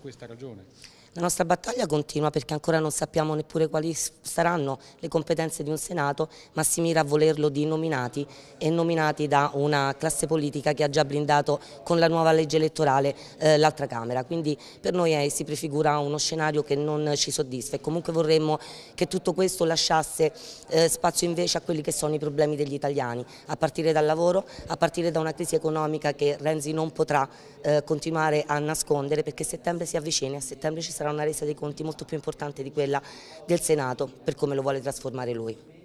questa ragione? La nostra battaglia continua perché ancora non sappiamo neppure quali saranno le competenze di un Senato, ma si mira a volerlo di nominati e nominati da una classe politica che ha già blindato con la nuova legge elettorale eh, l'altra Camera. Quindi per noi è, si prefigura uno scenario che non ci soddisfa e comunque vorremmo che tutto questo lasciasse eh, spazio invece a quelli che sono i problemi degli italiani, a partire dal lavoro, a partire da una crisi economica che Renzi non potrà eh, continuare a nascondere perché settembre si avvicini, a settembre ci sarà una resa dei conti molto più importante di quella del Senato per come lo vuole trasformare lui.